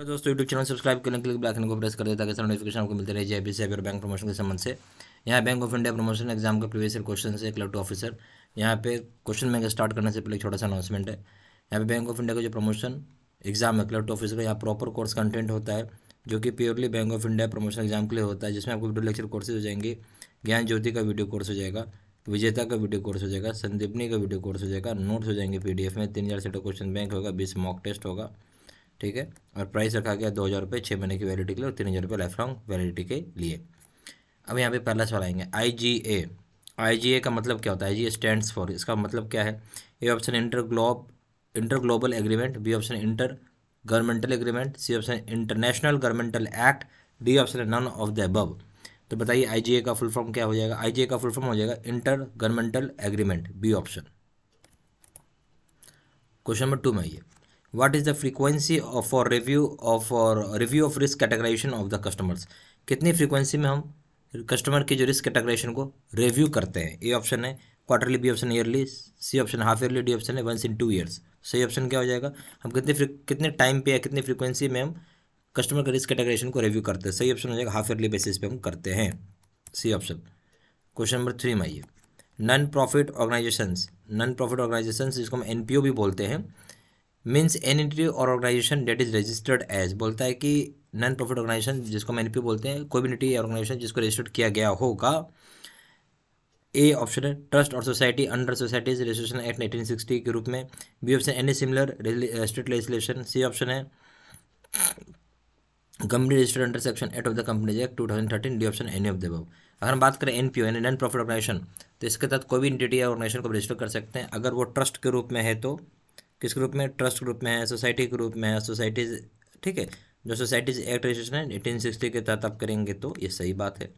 hello दोस्तों YouTube channel subscribe करने के लिए आइकन को प्रेस कर देता है नोटिफिकेशन आपको मिलते रहे बी से और बैंक प्रमोशन के संबंध से यहाँ bank of India promotion exam का प्रीवियस ईयर क्वेश्चन है क्लब टू ऑफिसर यहाँ पे क्वेश्चन बैंक स्टार्ट करने से पहले छोटा सा अनाउंसमेंट है यहाँ पे बैंक ऑफ इंडिया का जो प्रमोशन एग्जाम है क्लब टू ऑफिसर का यहाँ प्रॉपर कोर्स कंटेंट होता है जो कि purely bank of India promotion exam के लिए होता है जिसमें आपको वीडियो लेक्चर कोर्सेज हो जाएंगे ज्ञान ज्योति का वीडियो कोर्स हो जाएगा विजेता का वीडियो कोर्स हो जाएगा संदीपनी का वीडियो कोर्स हो जाएगा नोट्स हो जाएंगे पी में तीन हज़ार सेट क्वेश्चन बैंक होगा बीस मॉक टेस्ट होगा ठीक है और प्राइस रखा गया दो हज़ार रुपये छः महीने की वैलिडिटी के लिए और तीन हज़ार रुपये लाइफ लॉन्ग वैलिडिटी के लिए अब यहाँ पे पहला सवाल आएंगे आई जी ए आई जी ए का मतलब क्या होता है आई जी ए स्टैंड फॉर इसका मतलब क्या है A option inter glob inter global agreement B option intergovernmental agreement C option international governmental act D option none of the above तो बताइए आई का फुल फॉर्म क्या हो जाएगा आई का फुल फॉर्म हो जाएगा intergovernmental agreement B option question number two में आइए what is the frequency of review of और review of risk risk of the customers कितनी फ्रीक्वेंसी में हम कस्टमर की जो रिस्क कैटेगराइजेशन को रिव्यू करते हैं ए ऑप्शन है quarterly B option yearly C option half yearly D option है वंस इन टू ईयर्स सही ऑप्शन क्या हो जाएगा हम कितने कितने टाइम पे या कितनी फ्रीक्वेंसी में हम कस्टमर का रिस्क कैटेगराइजेशन को रिव्यू करते हैं सही ऑप्शन हो जाएगा हाफ ईयरली बेसिस पे हम करते हैं C option question number three में आइए non profit organisations non profit organisations जिसको हम एन भी बोलते हैं मीन्स एनी और organisation that is registered as बोलता है कि नॉन प्रॉफिट ऑर्गेनाइजेशन जिसको मैन बोलते हैं कोई भी निटी ऑर्गेनाइजेशन जिसको रजिस्टर्ड किया गया होगा ए ऑप्शन है ट्रस्ट और society under societies registration act sixty के रूप में B option any similar state legislation C option है company registered under section eight of the companies act two thousand thirteen D option any of the above अगर हम बात करें N P ओ यानी non profit organisation तो इसके तहत कोई भी इंटिटी या ऑर्गेनाइजेशन को रजिस्टर कर सकते हैं अगर वो ट्रस्ट के रूप में है तो किस ग्रुप में ट्रस्ट ग्रुप में है सोसाइटी के ग्रुप में है सोसाइटीज ठीक है जो सोसाइटीज एक्ट रजिस्ट्रेशन है एटीन सिक्सटी के तहत आप करेंगे तो ये सही बात है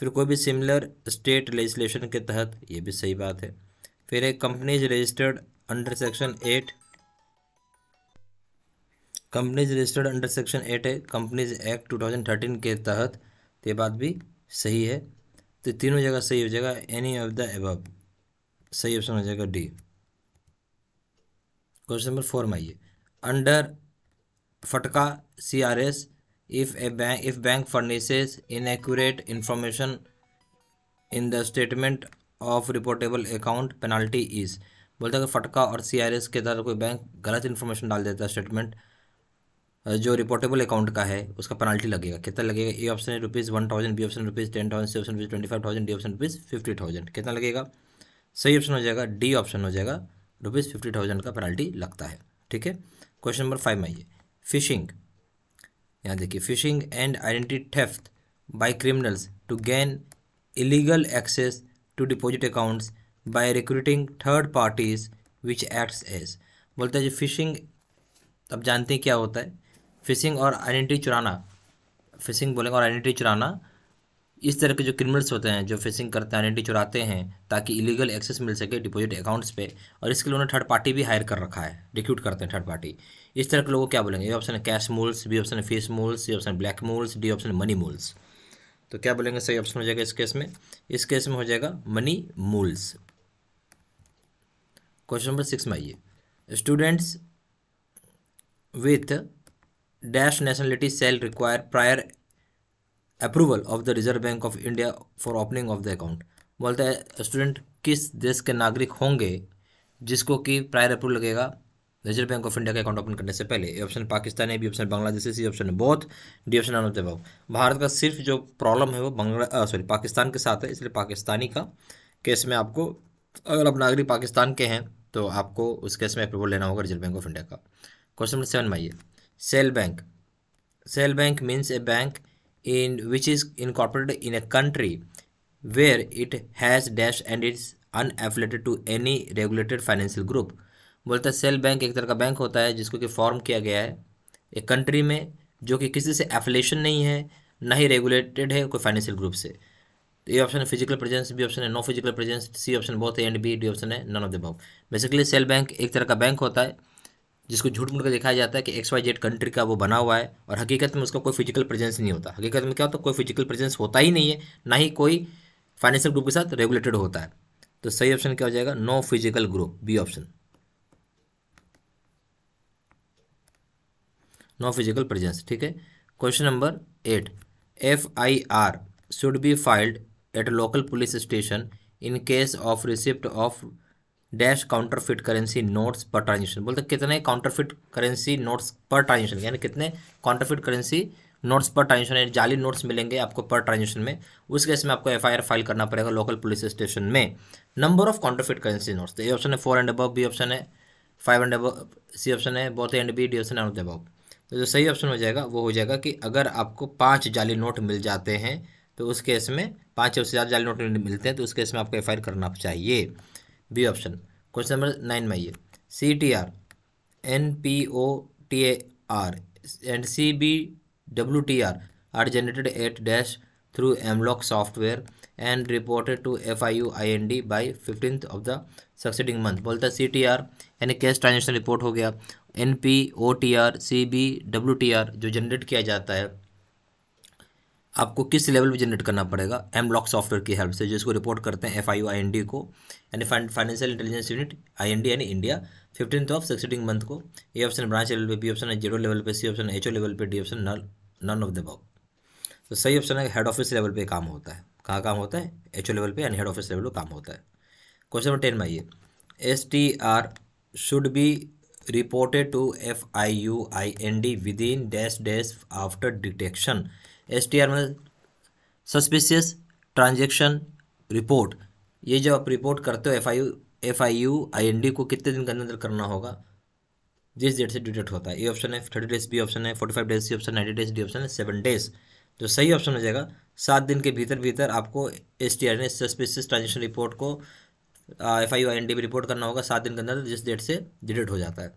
फिर कोई भी सिमिलर स्टेट लेजिस्लेशन के तहत ये भी सही बात है फिर एक companies registered under section eight companies registered under section eight है कंपनीज एक्ट थर्टीन के तहत तो ये बात भी सही है तो तीनों जगह सही हो जाएगा एनी ऑफ द एब सही ऑप्शन हो जाएगा डी क्वेश्चन नंबर फोर में आइए under FATCA C R S if a bank if bank furnishes inaccurate information in the statement of reportable account penalty is बोलता है कि फटका और सी आर एस के द्वारा कोई बैंक गलत इन्फॉर्मेशन डाल देता है स्टेटमेंट जो रिपोर्टेबल अकाउंट का है उसका पेनल्टी लगेगा कितना लगेगा ए ऑप्शन है rupees one thousand B option rupees ten thousand C option rupees twenty five thousand D option rupees fifty thousand कितना लगेगा सही ऑप्शन हो जाएगा डी ऑप्शन हो जाएगा रुपीज़ फिफ्टी थाउजेंड का पेनल्टी लगता है ठीक है क्वेश्चन नंबर फाइव में आइए फिशिंग यहाँ देखिए phishing and identity theft by criminals to gain illegal access to deposit accounts by recruiting third parties which acts as बोलते हैं जो फिशिंग अब जानते हैं क्या होता है फिशिंग और आइडेंटिटी चुराना फिशिंग बोलेंगे और आइडेंटिटी चुराना इस तरह के जो क्रिमिनल्स होते हैं जो फेसिंग करते हैं आइडेंटी चुराते हैं ताकि इलीगल एक्सेस मिल सके डिपॉजिट अकाउंट्स पे और इसके लिए उन्होंने थर्ड पार्टी भी हायर कर रखा है रिक्रूट करते हैं थर्ड पार्टी इस तरह के लोगों को क्या बोलेंगे ये ऑप्शन है कैश मूल्स बी ऑप्शन है फेस मूल्स ये option black mules D option money mules तो क्या बोलेंगे सही ऑप्शन हो जाएगा इस केस में इस केस में हो जाएगा money mules question number six में आइए students with dash nationality shall require prior approval of the Reserve Bank of India for opening of the account बोलते हैं स्टूडेंट किस देश के नागरिक होंगे जिसको कि प्रायर अप्रूवल लगेगा रिजर्व बैंक ऑफ इंडिया का अकाउंट ओपन करने से पहले ए ऑप्शन पाकिस्तान है B option Bangladesh C option है बहुत डी ऑप्शन अनोते भारत का सिर्फ जो प्रॉब्लम है वो बांग्ला सॉरी पाकिस्तान के साथ है इसलिए पाकिस्तानी का केस में आपको अगर आप नागरिक पाकिस्तान के हैं तो आपको उस केस में अप्रूवल लेना होगा रिजर्व बैंक ऑफ इंडिया का क्वेश्चन नंबर सेवन में आइए shell bank shell bank means a bank in which is incorporated in a country where it has dash and it's unaffiliated to any regulated financial group बोलता है cell bank एक तरह का bank होता है जिसको कि फॉर्म किया गया है एक कंट्री में जो कि किसी से एफिलेशन नहीं है ना ही रेगुलेटेड है कोई फाइनेंशियल ग्रुप से तो ये ऑप्शन है फिजिकल प्रेजेंस बी ऑप्शन है no physical presence C option बहुत है एंड बी डी ऑप्शन है none of the above basically shell bank एक तरह का बैंक होता है जिसको झूठ मूठ कर दिखाया जाता है कि एक्स वाई जेड कंट्री का वो बना हुआ है और हकीकत में उसका कोई फिजिकल प्रेजेंस नहीं होता हकीकत में क्या होता है कोई फिजिकल प्रेजेंस होता ही नहीं है ना ही कोई फाइनेंशियल ग्रुप के साथ रेगुलेटेड होता है तो सही ऑप्शन क्या हो जाएगा no physical group B option no physical presence ठीक है question number eight F I R should be filed at local police station in case of receipt of dash counterfeit currency notes per transaction बोलते कितने counterfeit currency notes per transaction यानी कितने counterfeit currency notes per transaction यानी जाली notes मिलेंगे आपको per transaction में उस केस में आपको एफआईआर फाइल करना पड़ेगा लोकल पुलिस स्टेशन में number of counterfeit currency notes तो ए ऑप्शन है four and above B option है five and above C option है both and B D option and above तो जो सही ऑप्शन हो जाएगा वो हो जाएगा कि अगर आपको पाँच जाली नोट मिल जाते हैं तो उस केस में पाँच से ज़्यादा जाली नोट मिलते हैं तो उस केस में आपको एफ करना चाहिए B option question number nine में आइए C T R N P O T A R and C B W T R are generated at dash through AMLOCK software and reported to F I U I N D by 15th of the succeeding month बोलता है C T R यानी cash transaction report हो गया N P O T R C B W T R जो generate किया जाता है आपको किस लेवल पर जनरेट करना पड़ेगा एम ब्लॉक सॉफ्टवेयर की हेल्प से जिसको रिपोर्ट करते हैं F I U I N D को यानी financial intelligence unit I N D यानी India fiftieth of succeeding month को ए ऑप्शन ब्रांच लेवल पे बी ऑप्शन है जीरो लेवल पे C option H O level पे D option none of the above तो सही ऑप्शन है head office level पे काम होता है कहाँ काम होता है एच ओ लेवल पे यानी हेड ऑफिस लेवल पर काम होता है क्वेश्चन नंबर टेन में आइए S T R should be reported to F I U I N D within dash dash after detection S T R मतलब suspicious transaction report ये जब आप रिपोर्ट करते हो F I U F I U I N D को कितने दिन के अंदर करना होगा जिस डेट से डिटेक्ट होता है ए ऑप्शन है थर्टी डेज बी ऑप्शन है forty five days C option ninety days D option है सेवन डेज तो सही ऑप्शन हो जाएगा सात दिन के भीतर भीतर आपको एस टी आर ने सस्पिशियस ट्रांजेक्शन रिपोर्ट को F I U I N D पे रिपोर्ट करना होगा सात दिन के अंदर जिस डेट से डिटेक्ट हो जाता है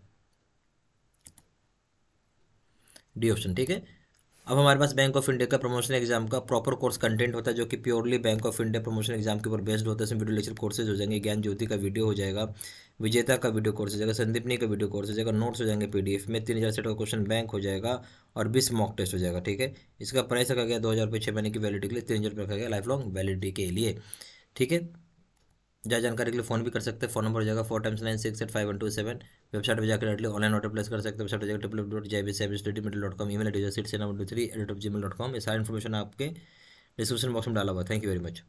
डी ऑप्शन ठीक है अब हमारे पास बैंक ऑफ इंडिया का प्रमोशन एग्जाम का प्रॉपर कोर्स कंटेंट होता है जो कि purely bank of India promotion exam के ऊपर बेस्ड होता है इसमें वीडियो लेक्चर कोर्सेज हो जाएंगे ज्ञान ज्योति का वीडियो हो जाएगा विजेता का वीडियो कोर्स हो जाएगा संदीपनी का वीडियो कोर्स हो जाएगा नोट्स हो जाएंगे पी में तीन हज़ार सेट का क्वेश्चन बैंक हो जाएगा और बीस मॉक टेस्ट हो जाएगा ठीक है इसका प्राइस रखा गया दो हज़ार रुपये छः महीने की वैलिडिटी के लिए तीन हज़ार रुपये रखा गया लाइफ लॉन्ग वैलिडी के लिए ठीक है ज्यादा जानकारी के लिए फोन भी कर सकते हैं फोन नंबर हो जाएगा four times nine six eight five one two seven website पर जाकर डायरेक्टली ऑनलाइन ऑर्डर प्लेस कर सकते हैं वेबसाइट जाएगा W dot J B service D dot com email I D sit seven two three at Gmail dot com ये सारी information आपके description box में डाला हुआ थैंक यू वेरी मच